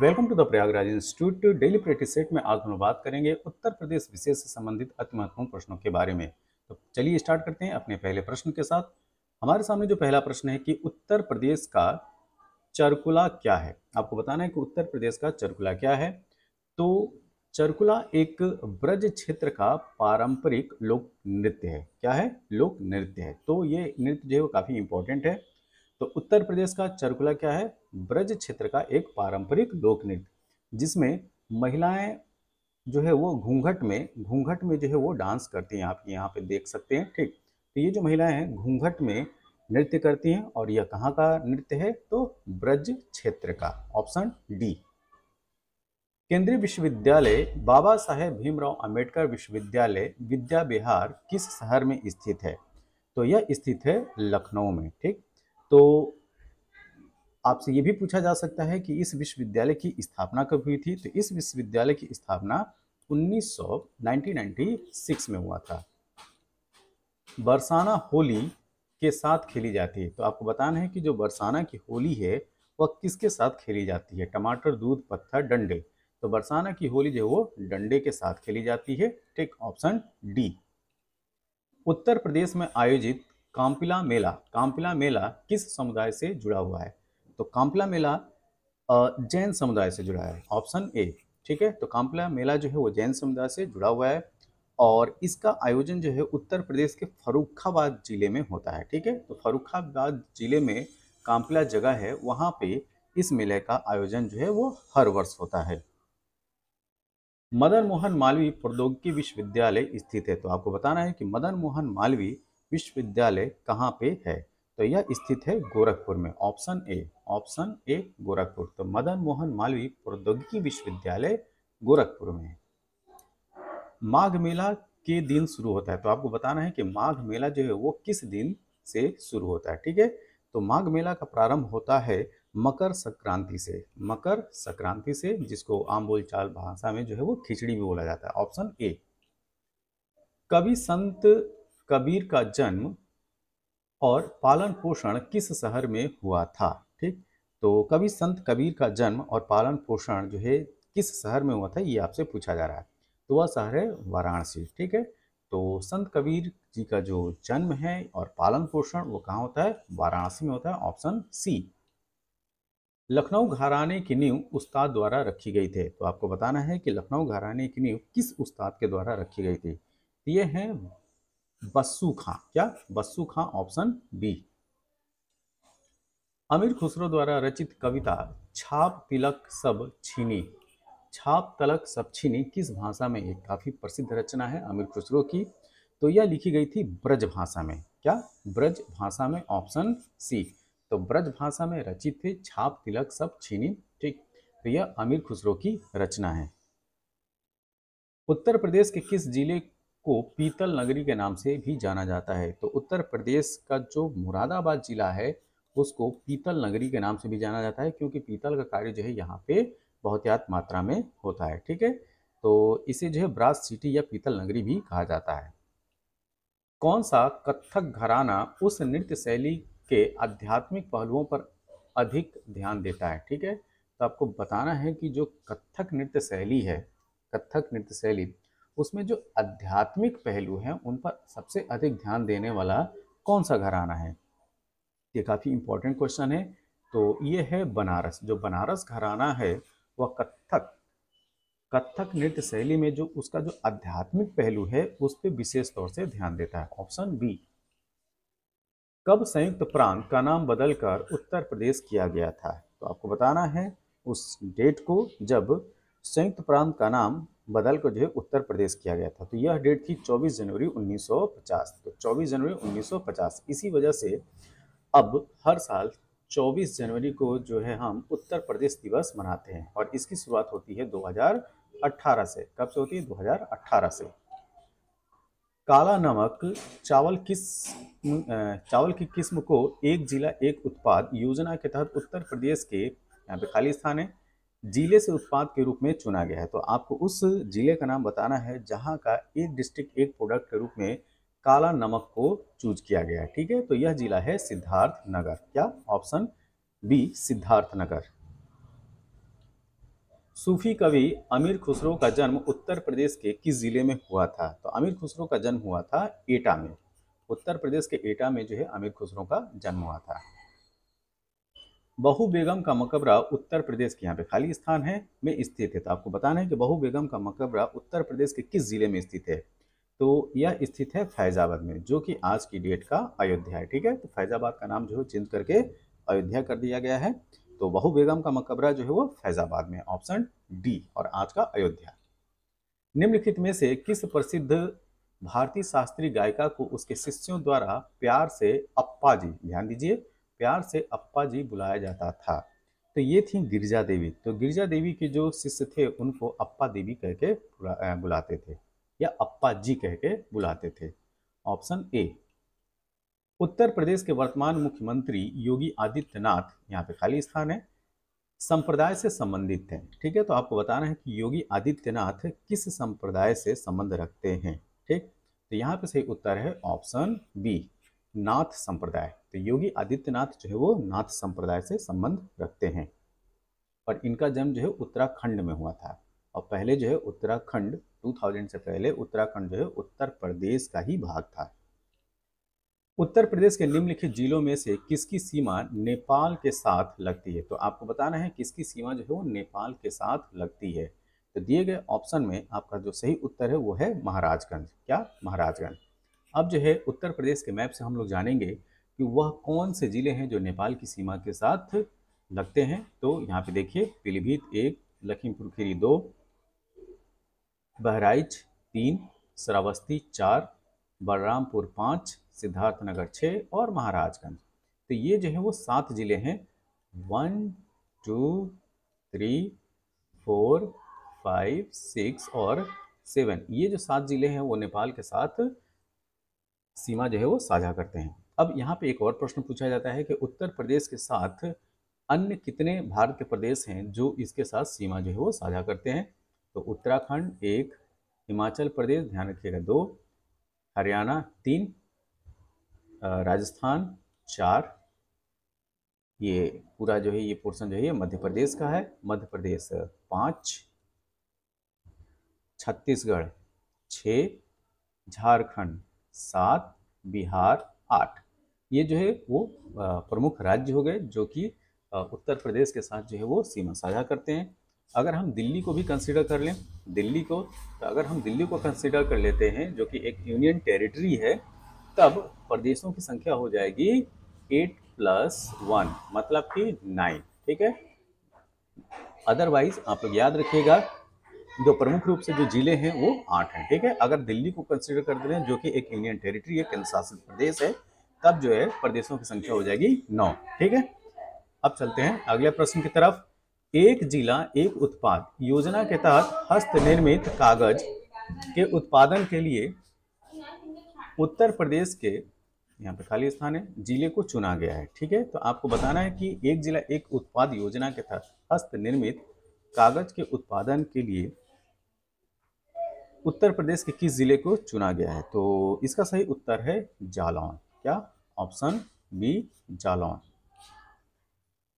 welcome to the Prayagraj institute daily practice set में आज हम बात करेंगे उत्तर प्रदेश विशेष से संबंधित अति महत्वपूर्ण प्रश्नों के बारे में तो चलिए स्टार्ट करते हैं अपने पहले प्रश्न के साथ हमारे सामने जो पहला प्रश्न है कि उत्तर प्रदेश का चरकुला क्या है आपको बताना है कि उत्तर प्रदेश का चरकुला क्या है तो चरकुला एक ब्रज क्षेत्र का पारंपरिक लोक नृत्य है क्या है लोक नृत्य है तो ये नृत्य जो है वो काफ़ी इंपॉर्टेंट है तो उत्तर प्रदेश का चरकुला क्या है ब्रज क्षेत्र का एक पारंपरिक लोक नृत्य जिसमें महिलाएं जो है वो घूंघट में घूंघट में जो है वो डांस करती हैं आप यहाँ पे देख सकते हैं ठीक तो ये जो महिलाएं हैं घूंघट में नृत्य करती हैं और यह कहाँ का नृत्य है तो ब्रज क्षेत्र का ऑप्शन डी केंद्रीय विश्वविद्यालय बाबा साहेब भीमराव अम्बेडकर विश्वविद्यालय विद्या बिहार किस शहर में स्थित है तो यह स्थित है लखनऊ में ठीक तो आपसे ये भी पूछा जा सकता है कि इस विश्वविद्यालय की स्थापना कब हुई थी तो इस विश्वविद्यालय की स्थापना 1996 में हुआ था बरसाना होली के साथ खेली जाती है तो आपको बताना है कि जो बरसाना की होली है वह किसके साथ खेली जाती है टमाटर दूध पत्थर डंडे तो बरसाना की होली जो है वो डंडे के साथ खेली जाती है take option D Uttar Pradesh में आयोजित कांपिला मेला काम्पिला मेला किस समुदाय से जुड़ा हुआ है तो कांपिला मेला जैन समुदाय से जुड़ा है ऑप्शन ए ठीक है तो काम्पिला मेला जो है वो जैन समुदाय से जुड़ा हुआ है और इसका आयोजन जो है उत्तर प्रदेश के फरुखाबाद ज़िले में होता है ठीक है तो फरुखाबाद ज़िले में कांपिला जगह है वहाँ पे इस मेले का आयोजन जो है वो हर वर्ष होता है मदन मोहन मालवीय प्रौद्योगिकी विश्वविद्यालय स्थित है तो आपको बताना है कि मदन मोहन मालवीय विश्वविद्यालय कहाँ पे है तो यह स्थित है गोरखपुर में option A option A Gorakhpur तो मदन मोहन मालवीय प्रौद्योगिकी विश्वविद्यालय गोरखपुर में है माघ मेला के दिन शुरू होता है तो आपको बताना है कि माघ मेला जो है वो किस दिन से शुरू होता है ठीक है तो माघ मेला का प्रारंभ होता है मकर संक्रांति से मकर संक्रांति से जिसको आम बोलचाल भाषा में जो है वो खिचड़ी भी बोला जाता है ऑप्शन ए कवि संत कबीर का जन्म और पालन पोषण किस शहर में हुआ था ठीक तो कवि संत कबीर का जन्म और पालन पोषण जो है किस शहर में हुआ था ये आपसे पूछा जा रहा है तो वह शहर है वाराणसी ठीक है तो संत कबीर जी का जो जन्म है और पालन पोषण वो कहाँ होता है वाराणसी में होता है ऑप्शन सी लखनऊ घराने की नींव उस्ताद द्वारा रखी गई थी तो आपको बताना है कि लखनऊ घराने की नींव किस उस्ताद के द्वारा रखी गई थी तो ये है बस्सू खां क्या बस्सू खां ऑप्शन बी अमीर खुसरो द्वारा रचित कविता छाप तिलक सब छीनी छाप तलक सब छीनी किस भाषा में एक काफ़ी प्रसिद्ध रचना है अमीर खुसरो की तो यह लिखी गई थी ब्रज भाषा में क्या ब्रज भाषा में ऑप्शन सी तो ब्रज भाषा में रचित थे छाप तिलक सब छीनी ठीक तो यह अमीर खुसरो की रचना है उत्तर प्रदेश के किस जिले को पीतल नगरी के नाम से भी जाना जाता है तो उत्तर प्रदेश का जो मुरादाबाद ज़िला है उसको पीतल नगरी के नाम से भी जाना जाता है क्योंकि पीतल का कार्य जो है यहाँ पे बहुतायत मात्रा में होता है ठीक है तो इसे जो है ब्रास सिटी या पीतल नगरी भी कहा जाता है कौन सा कथक घराना उस नृत्य शैली के आध्यात्मिक पहलुओं पर अधिक ध्यान देता है ठीक है तो आपको बताना है कि जो कथक नृत्य शैली है कथक नृत्य शैली उसमें जो आध्यात्मिक पहलू हैं उन पर सबसे अधिक ध्यान देने वाला कौन सा घराना है ये काफ़ी इम्पोर्टेंट क्वेश्चन है तो ये है बनारस जो बनारस घराना है वह कत्थक कत्थक नृत्य शैली में जो उसका जो आध्यात्मिक पहलू है उस पर विशेष तौर से ध्यान देता है ऑप्शन बी कब संयुक्त प्रांत का नाम बदलकर उत्तर प्रदेश किया गया था तो आपको बताना है उस डेट को जब संयुक्त प्रांत का नाम बदल कर जो है उत्तर प्रदेश किया गया था तो यह डेट थी 24 जनवरी 1950 तो 24 जनवरी 1950 इसी वजह से अब हर साल 24 जनवरी को जो है हम उत्तर प्रदेश दिवस मनाते हैं और इसकी शुरुआत होती है 2018 से कब से होती है 2018 से काला नमक चावल किस चावल की किस्म को एक जिला एक उत्पाद योजना के तहत उत्तर प्रदेश के यहाँ पे खाली स्थान है जिले से उत्पाद के रूप में चुना गया है तो आपको उस जिले का नाम बताना है जहाँ का एक डिस्ट्रिक्ट एक प्रोडक्ट के रूप में काला नमक को चूज किया गया है ठीक है तो यह जिला है सिद्धार्थ नगर क्या ऑप्शन बी सिद्धार्थ नगर सूफी कवि अमीर खुसरो का जन्म उत्तर प्रदेश के किस जिले में हुआ था तो अमीर खुसरो का जन्म हुआ था एटा में उत्तर प्रदेश के एटा में जो है अमीर खुसरो का जन्म हुआ था बहु बेगम का मकबरा उत्तर प्रदेश के यहाँ पे खाली स्थान है में स्थित है तो आपको बताना है कि बहु बेगम का मकबरा उत्तर प्रदेश के किस ज़िले में स्थित है तो यह स्थित है फैज़ाबाद में जो कि आज की डेट का अयोध्या है ठीक है तो फैज़ाबाद का नाम जो है चेंज करके अयोध्या कर दिया गया है तो बहु बेगम का मकबरा जो है वो फैज़ाबाद में ऑप्शन डी और आज का अयोध्या निम्नलिखित में से किस प्रसिद्ध भारतीय शास्त्रीय गायिका को उसके शिष्यों द्वारा प्यार से अप्पा जी ध्यान दीजिए प्यार से अप्पा जी बुलाया जाता था तो ये थी गिरजा देवी तो गिरजा देवी के जो शिष्य थे उनको अप्पा देवी कह के बुलाते थे या अप्पा जी कह के बुलाते थे ऑप्शन ए उत्तर प्रदेश के वर्तमान मुख्यमंत्री योगी आदित्यनाथ यहाँ पे खाली स्थान है संप्रदाय से संबंधित हैं ठीक है तो आपको बताना है कि योगी आदित्यनाथ किस संप्रदाय से संबंध रखते हैं ठीक तो यहाँ पे सही उत्तर है ऑप्शन बी नाथ संप्रदाय तो योगी आदित्यनाथ जो है वो नाथ संप्रदाय से संबंध रखते हैं और इनका जन्म जो है उत्तराखंड में हुआ था और पहले जो है उत्तराखंड 2000 से पहले उत्तराखंड जो है उत्तर प्रदेश का ही भाग था उत्तर प्रदेश के निम्नलिखित जिलों में से किसकी सीमा नेपाल के साथ लगती है तो आपको बताना है किसकी सीमा जो है वो नेपाल के साथ लगती है तो दिए गए ऑप्शन में आपका जो सही उत्तर है वो है महाराजगंज क्या महाराजगंज अब जो है उत्तर प्रदेश के मैप से हम लोग जानेंगे कि वह कौन से ज़िले हैं जो नेपाल की सीमा के साथ लगते हैं तो यहाँ पे देखिए पीलीभीत एक लखीमपुर खीरी दो बहराइच तीन श्रावस्ती चार बलरामपुर पाँच सिद्धार्थनगर छः और महाराजगंज तो ये जो है वो सात ज़िले हैं one two three four five six और सेवन ये जो सात ज़िले हैं वो नेपाल के साथ सीमा जो है वो साझा करते हैं अब यहाँ पे एक और प्रश्न पूछा जाता है कि उत्तर प्रदेश के साथ अन्य कितने भारत के प्रदेश हैं जो इसके साथ सीमा जो है वो साझा करते हैं तो उत्तराखंड एक हिमाचल प्रदेश ध्यान रखिएगा दो हरियाणा तीन राजस्थान चार ये पूरा जो है ये पोर्शन जो है ये मध्य प्रदेश का है मध्य प्रदेश पाँच छत्तीसगढ़ छ झारखंड सात बिहार आठ ये जो है वो प्रमुख राज्य हो गए जो कि उत्तर प्रदेश के साथ जो है वो सीमा साझा करते हैं अगर हम दिल्ली को भी कंसिडर कर लें दिल्ली को तो अगर हम दिल्ली को कंसिडर कर लेते हैं जो कि एक यूनियन टेरिटरी है तब प्रदेशों की संख्या हो जाएगी एट प्लस वन मतलब कि नाइन ठीक है अदरवाइज आप लोग याद रखिएगा जो प्रमुख रूप से जो जिले हैं वो आठ हैं ठीक है अगर दिल्ली को कंसिडर कर दे जो कि एक यूनियन टेरिटरी है केंद्र शासित प्रदेश है तब जो है प्रदेशों की संख्या हो जाएगी नौ ठीक है अब चलते हैं अगले प्रश्न की तरफ एक जिला एक उत्पाद योजना के तहत हस्त निर्मित कागज के उत्पादन के लिए उत्तर प्रदेश के यहाँ पे खाली स्थान है जिले को चुना गया है ठीक है तो आपको बताना है कि एक जिला एक उत्पाद योजना के तहत हस्त निर्मित कागज के उत्पादन के लिए उत्तर प्रदेश के किस जिले को चुना गया है तो इसका सही उत्तर है जालौन क्या ऑप्शन बी जालौन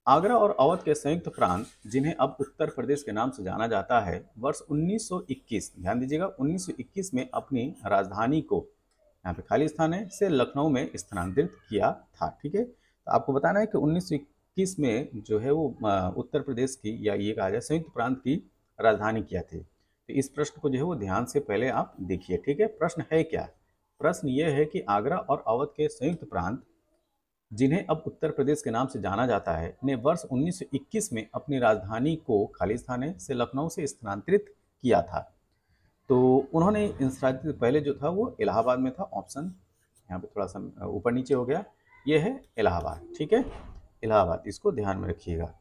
आगरा और अवध के संयुक्त प्रांत जिन्हें अब उत्तर प्रदेश के नाम से जाना जाता है वर्ष 1921 ध्यान दीजिएगा 1921 में अपनी राजधानी को यहाँ पे खाली स्थान है से लखनऊ में स्थानांतरित किया था ठीक है तो आपको बताना है कि 1921 में जो है वो उत्तर प्रदेश की या ये कहा जाए संयुक्त प्रांत की राजधानी क्या थी तो इस प्रश्न को जो है वो ध्यान से पहले आप देखिए ठीक है प्रश्न है क्या प्रश्न ये है कि आगरा और अवध के संयुक्त प्रांत जिन्हें अब उत्तर प्रदेश के नाम से जाना जाता है ने वर्ष 1921 में अपनी राजधानी को खालिस्तान से लखनऊ से स्थानांतरित किया था तो उन्होंने स्थानांतरित पहले जो था वो इलाहाबाद में था ऑप्शन यहाँ पे थोड़ा सा ऊपर नीचे हो गया ये है इलाहाबाद ठीक है इलाहाबाद इसको ध्यान में रखिएगा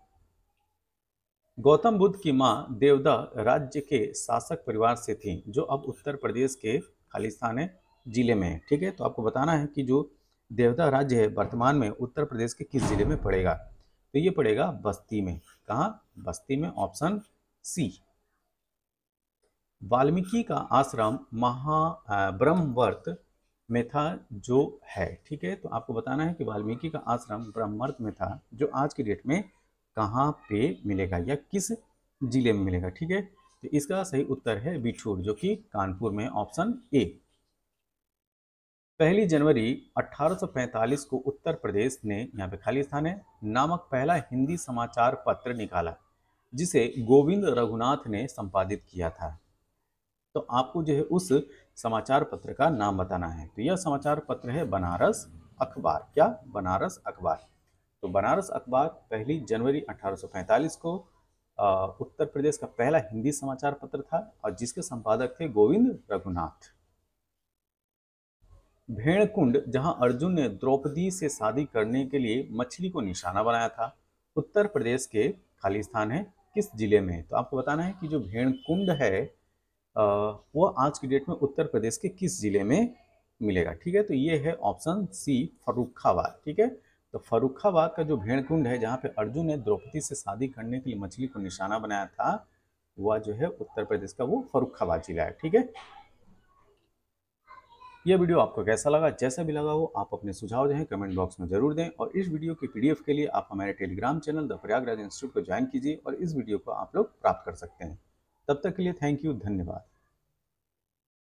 गौतम बुद्ध की माँ देवदा राज्य के शासक परिवार से थी जो अब उत्तर प्रदेश के खालिस्तान जिले में है ठीक है तो आपको बताना है कि जो देवता राज्य है वर्तमान में उत्तर प्रदेश के किस जिले में पड़ेगा तो ये पड़ेगा बस्ती में कहा बस्ती में ऑप्शन सी वाल्मीकि का आश्रम महा ब्रह्मवर्त में था जो है ठीक है तो आपको बताना है कि वाल्मीकि का आश्रम ब्रह्मवर्त में था जो आज की डेट में कहाँ पे मिलेगा या किस जिले में मिलेगा ठीक है तो इसका सही उत्तर है बिठूर जो कि कानपुर में ऑप्शन ए पहली जनवरी 1845 को उत्तर प्रदेश ने यहाँ पे खाली स्थान है नामक पहला हिंदी समाचार पत्र निकाला जिसे गोविंद रघुनाथ ने संपादित किया था तो आपको जो है उस समाचार पत्र का नाम बताना है तो यह समाचार पत्र है बनारस अखबार क्या बनारस अखबार तो बनारस अखबार पहली जनवरी 1845 को उत्तर प्रदेश का पहला हिंदी समाचार पत्र था और जिसके संपादक थे गोविंद रघुनाथ भेड़कुंड जहां अर्जुन ने द्रौपदी से शादी करने के लिए मछली को निशाना बनाया था उत्तर प्रदेश के खाली स्थान है किस जिले में तो आपको बताना है कि जो भेड़कुंड है वो आज की डेट में उत्तर प्रदेश के किस जिले में मिलेगा ठीक है तो ये है ऑप्शन सी फरुखाबाद ठीक है तो फरुखाबाद का जो भेड़कुंड है जहाँ पे अर्जुन ने द्रौपदी से शादी करने के लिए मछली को निशाना बनाया था वह जो है उत्तर प्रदेश का वो फरुखाबाद जिला है ठीक है यह वीडियो आपको कैसा लगा जैसा भी लगा हो आप अपने सुझाव दें कमेंट बॉक्स में जरूर दें और इस वीडियो की पीडीएफ के लिए आप हमारे Telegram channel the Prayagraj institute को ज्वाइन कीजिए और इस वीडियो को आप लोग प्राप्त कर सकते हैं तब तक के लिए थैंक यू धन्यवाद